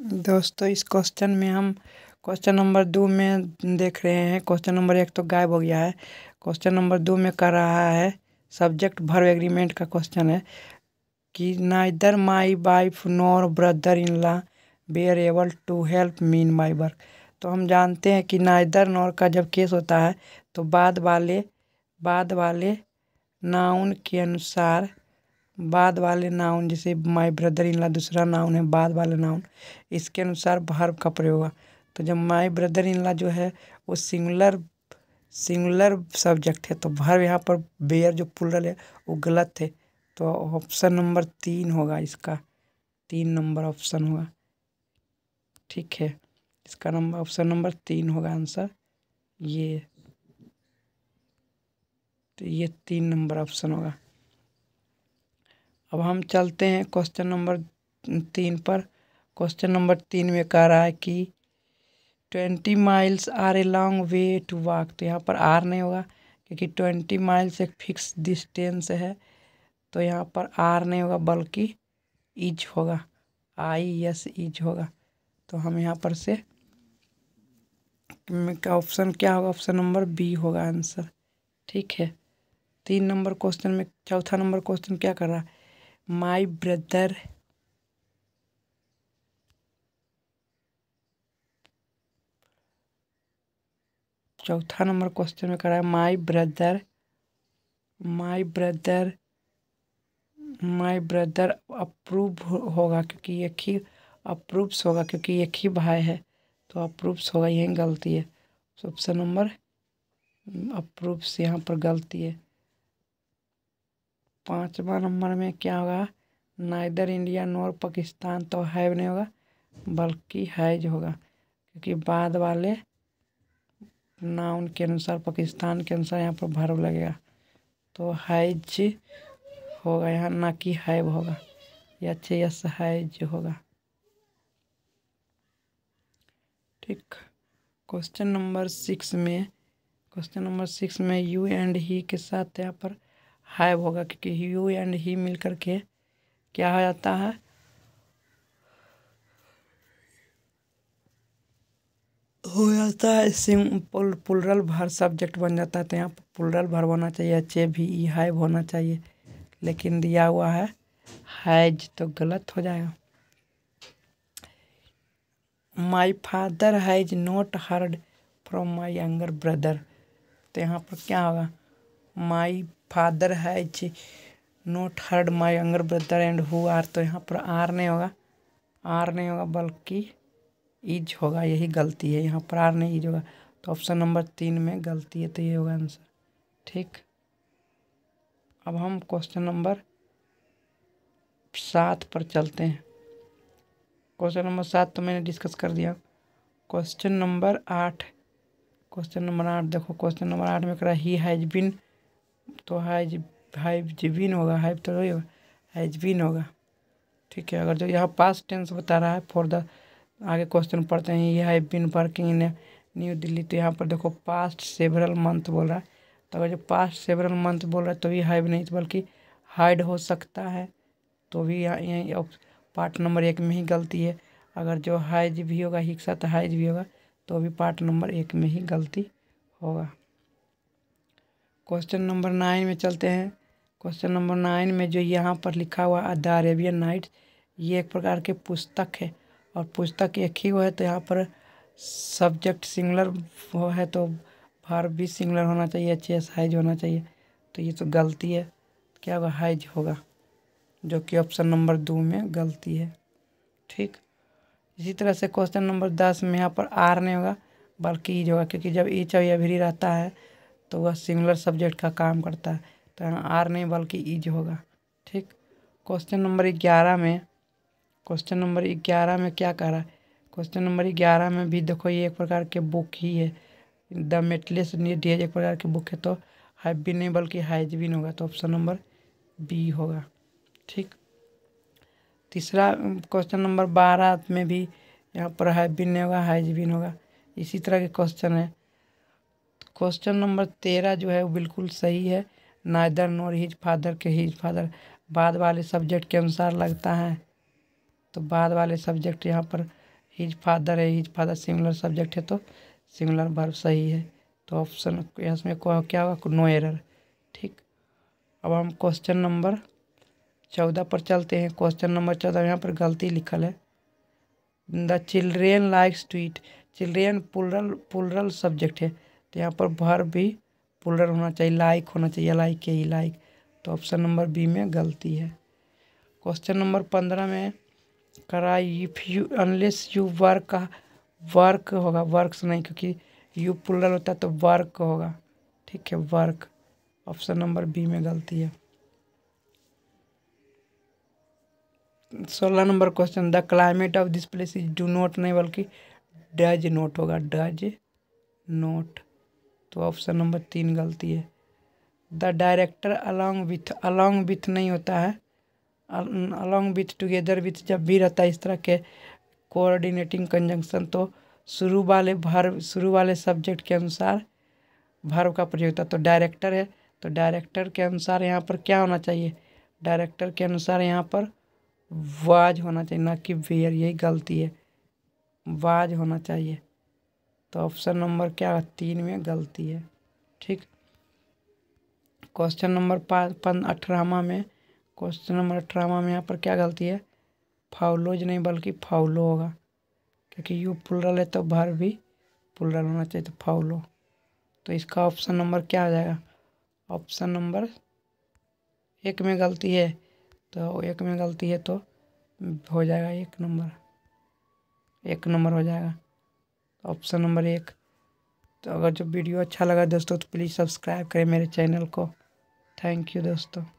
दोस्तों इस क्वेश्चन में हम क्वेश्चन नंबर दो में देख रहे हैं क्वेश्चन नंबर एक तो गायब हो गया है क्वेश्चन नंबर दो में कर रहा है सब्जेक्ट भर्व एग्रीमेंट का क्वेश्चन है कि neither my wife nor brother in law were able to help me in my work तो हम जानते हैं कि नाइदर नोर का जब केस होता है तो बाद वाले बाद वाले नाउन के अनुसार बाद वाले नाउन जैसे माय ब्रदर इन ला दूसरा नाउन है बाद वाले नाउन इसके अनुसार भार्व का प्रयोग हुआ तो जब माय ब्रदर इन ला जो है वो सिंगुलर सिंगुलर सब्जेक्ट है तो भार्व यहाँ पर बेयर जो पुलरल है वो गलत है तो ऑप्शन नंबर तीन होगा इसका तीन नंबर ऑप्शन होगा ठीक है इसका नंबर ऑप्शन नंबर तीन होगा आंसर ये तो ये तीन नंबर ऑप्शन होगा अब हम चलते हैं क्वेश्चन नंबर तीन पर क्वेश्चन नंबर तीन में कह रहा है कि twenty miles are a long way to walk तो यहाँ पर आर नहीं होगा क्योंकि ट्वेंटी माइल्स एक फिक्स डिस्टेंस है तो यहाँ पर आर नहीं होगा बल्कि इज होगा आई एस इज होगा तो हम यहाँ पर से का ऑप्शन क्या होगा ऑप्शन नंबर बी होगा आंसर ठीक है तीन नंबर क्वेश्चन में चौथा नंबर क्वेश्चन क्या कर रहा है माई ब्रदर चौथा नंबर क्वेश्चन में करा है my brother my brother my brother approve होगा क्योंकि ही अप्रूव्स होगा क्योंकि ही भाई है तो अप्रूव्स होगा यही गलती है ऑप्शन नंबर अप्रूव्स यहाँ पर गलती है पाँचवा नंबर में क्या होगा नाइदर इंडिया नॉर पाकिस्तान तो हैव नहीं होगा बल्कि हैज होगा क्योंकि बाद वाले नाउन के अनुसार पाकिस्तान के अनुसार यहाँ पर भर्व लगेगा तो हैज होगा यहाँ ना कि हैव होगा या चे यस हैज होगा ठीक क्वेश्चन नंबर सिक्स में क्वेश्चन नंबर सिक्स में यू एंड ही के साथ यहाँ पर हैव होगा क्योंकि यू एंड ही मिल करके क्या हो जाता है हो जाता है सिंपल पुलरल भर सब्जेक्ट बन जाता है तो यहाँ पर पुलरल भर होना चाहिए अच्छे भी ई हैव होना चाहिए लेकिन दिया हुआ है हैज तो गलत हो जाएगा my father has not heard from my younger brother तो यहाँ पर क्या होगा माई फादर है जी not heard my younger brother and who are तो यहाँ पर आर नहीं होगा आर नहीं होगा बल्कि इज होगा यही गलती है यहाँ पर आर नहीं इज होगा तो ऑप्शन नंबर तीन में गलती है तो ये होगा आंसर ठीक अब हम क्वेश्चन नंबर सात पर चलते हैं क्वेश्चन नंबर सात तो मैंने डिस्कस कर दिया क्वेश्चन नंबर आठ क्वेश्चन नंबर आठ देखो क्वेश्चन नंबर आठ में कह रहा ही हैज़ बिन तो हाइज हाइव जिबिन होगा हाइव तो वही होगा हाइजबिन होगा ठीक है अगर जो यहाँ पास टेंस बता रहा है फॉर द आगे क्वेश्चन पढ़ते हैं ये have been working in New Delhi तो यहाँ पर देखो पास्ट सेवरल मंथ बोल रहा है तो अगर जो पास्ट सेवरल मंथ बोल रहा है तो भी हाइव नहीं बल्कि हाइड हो सकता है तो भी यहाँ यहीं पार्ट नंबर एक में ही गलती है अगर जो हाइज भी होगा ही के साथ हाइज भी होगा तो भी पार्ट नंबर एक में ही गलती होगा क्वेश्चन नंबर नाइन में चलते हैं क्वेश्चन नंबर नाइन में जो यहाँ पर लिखा हुआ है द अरेबियन नाइट ये एक प्रकार की पुस्तक है और पुस्तक एक ही वो है तो यहाँ पर सब्जेक्ट सिंगुलर वो है तो भार भी सिंगुलर होना चाहिए अच्छे हाइज होना चाहिए तो ये तो गलती है क्या होगा हाइज होगा जो कि ऑप्शन नंबर दो में गलती है ठीक इसी तरह से क्वेश्चन नंबर दस में यहाँ पर आर नहीं होगा बल्कि ईज e होगा क्योंकि जब e ईच और रहता है तो वह सिमिलर सब्जेक्ट का काम करता है तो यहाँ आर नहीं बल्कि इज e होगा ठीक क्वेश्चन नंबर ग्यारह में क्वेश्चन नंबर ग्यारह में क्या कह रहा है क्वेश्चन नंबर ग्यारह में भी देखो ये एक प्रकार के बुक ही है द मेटलेस डीज एक प्रकार की बुक है तो हैव बीन नहीं बल्कि हैज होगा तो ऑप्शन नंबर बी होगा ठीक तीसरा क्वेश्चन नंबर बारह में भी यहाँ पर हैव बीन नहीं होगा हैज बीन होगा इसी तरह के क्वेश्चन है क्वेश्चन नंबर तेरह जो है वो बिल्कुल सही है नाइदर नोर हिज फादर के हिज फादर बाद वाले सब्जेक्ट के अनुसार लगता है तो बाद वाले सब्जेक्ट यहाँ पर हिज फादर है हिज फादर सिमिलर सब्जेक्ट है तो सिमिलर वर्ब सही है तो ऑप्शन इसमें क्या होगा नो एरर ठीक अब हम क्वेश्चन नंबर चौदह पर चलते हैं क्वेश्चन नंबर चौदह यहाँ पर गलती लिखल है the children likes to it children plural plural subject है तो यहाँ पर भर भी पुलर होना चाहिए लाइक होना चाहिए लाइक के ही लाइक तो ऑप्शन नंबर बी में गलती है क्वेश्चन नंबर पंद्रह में करा if you unless you work work होगा वर्क नहीं क्योंकि यू पुलर होता है तो वर्क होगा ठीक है वर्क ऑप्शन नंबर बी में गलती है सोलह number question the climate of this place is do not नहीं बल्कि डज नोट होगा डज नोट तो ऑप्शन नंबर तीन गलती है the director along with along with नहीं होता है अलॉन्ग विथ टुगेदर विथ जब भी रहता है इस तरह के कोऑर्डिनेटिंग कंजंक्शन तो शुरू वाले भर शुरू वाले सब्जेक्ट के अनुसार भर्व का प्रयोग होता तो डायरेक्टर है तो डायरेक्टर के अनुसार यहाँ पर क्या होना चाहिए डायरेक्टर के अनुसार यहाँ पर वाज होना चाहिए ना कि वेयर यही गलती है वाज होना चाहिए तो ऑप्शन नंबर क्या तीन में गलती है ठीक क्वेश्चन नंबर पाँच पन अठारहवा में क्वेश्चन नंबर अठारहवा में यहाँ पर क्या गलती है फाउलोज नहीं बल्कि फाउलो होगा क्योंकि यू पुलरल है तो भर भी पुलरल होना चाहिए तो फाउलो तो इसका ऑप्शन नंबर क्या आ जाएगा ऑप्शन नंबर एक में गलती है तो एक में गलती है तो हो जाएगा एक नंबर एक नंबर हो जाएगा ऑप्शन नंबर एक तो अगर जो वीडियो अच्छा लगा दोस्तों तो प्लीज़ सब्सक्राइब करें मेरे चैनल को थैंक यू दोस्तों